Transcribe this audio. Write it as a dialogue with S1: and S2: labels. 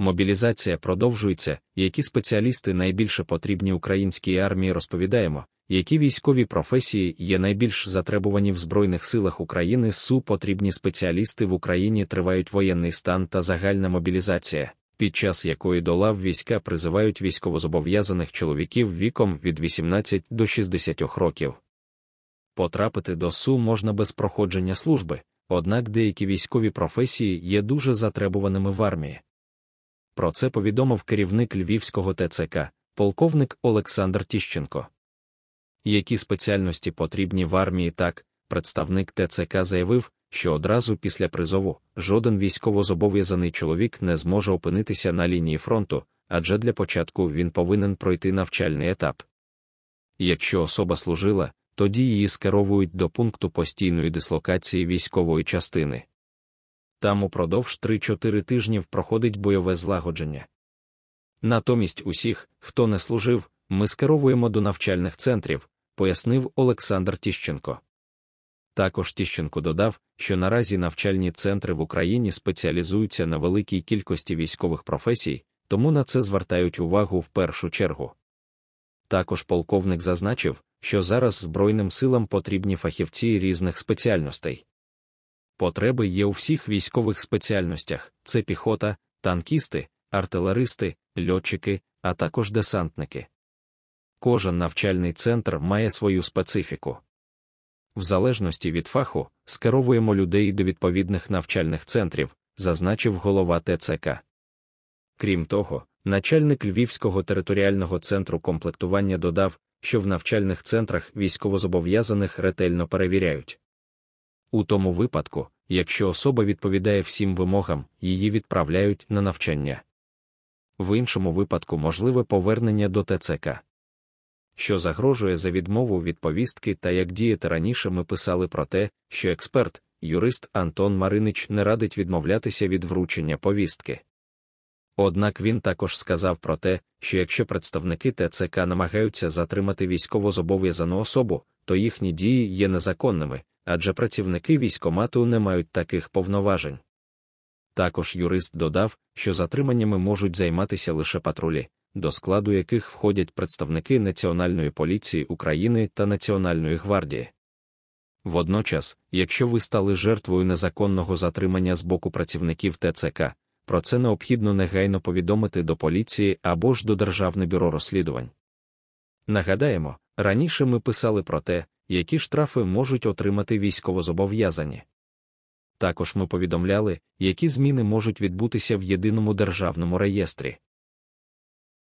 S1: Мобілізація продовжується, які спеціалісти найбільше потрібні українській армії, розповідаємо, які військові професії є найбільш затребувані в Збройних силах України. Су потрібні спеціалісти в Україні тривають воєнний стан та загальна мобілізація, під час якої до лав війська призивають військовозобов'язаних чоловіків віком від 18 до 60 років. Потрапити до СУ можна без проходження служби, однак деякі військові професії є дуже затребуваними в армії. Про це повідомив керівник Львівського ТЦК, полковник Олександр Тіщенко. Які спеціальності потрібні в армії так, представник ТЦК заявив, що одразу після призову жоден військовозобов'язаний чоловік не зможе опинитися на лінії фронту, адже для початку він повинен пройти навчальний етап. Якщо особа служила, тоді її скеровують до пункту постійної дислокації військової частини там упродовж 3-4 тижнів проходить бойове злагодження. Натомість усіх, хто не служив, ми скеровуємо до навчальних центрів, пояснив Олександр Тіщенко. Також Тіщенко додав, що наразі навчальні центри в Україні спеціалізуються на великій кількості військових професій, тому на це звертають увагу в першу чергу. Також полковник зазначив, що зараз Збройним силам потрібні фахівці різних спеціальностей. Потреби є у всіх військових спеціальностях: це піхота, танкісти, артилеристи, льотчики, а також десантники. Кожен навчальний центр має свою специфіку. В залежності від фаху скеровуємо людей до відповідних навчальних центрів, зазначив голова ТЦК. Крім того, начальник Львівського територіального центру комплектування додав, що в навчальних центрах військовозобов'язаних ретельно перевіряють. У тому випадку, якщо особа відповідає всім вимогам, її відправляють на навчання. В іншому випадку можливе повернення до ТЦК. Що загрожує за відмову від повістки та як діяти раніше ми писали про те, що експерт, юрист Антон Маринич не радить відмовлятися від вручення повістки. Однак він також сказав про те, що якщо представники ТЦК намагаються затримати військово зобов'язану особу, то їхні дії є незаконними, адже працівники військомату не мають таких повноважень. Також юрист додав, що затриманнями можуть займатися лише патрулі, до складу яких входять представники Національної поліції України та Національної гвардії. Водночас, якщо ви стали жертвою незаконного затримання з боку працівників ТЦК, про це необхідно негайно повідомити до поліції або ж до Державне бюро розслідувань. Нагадаємо, раніше ми писали про те, які штрафи можуть отримати військовозобов'язані. Також ми повідомляли, які зміни можуть відбутися в єдиному державному реєстрі.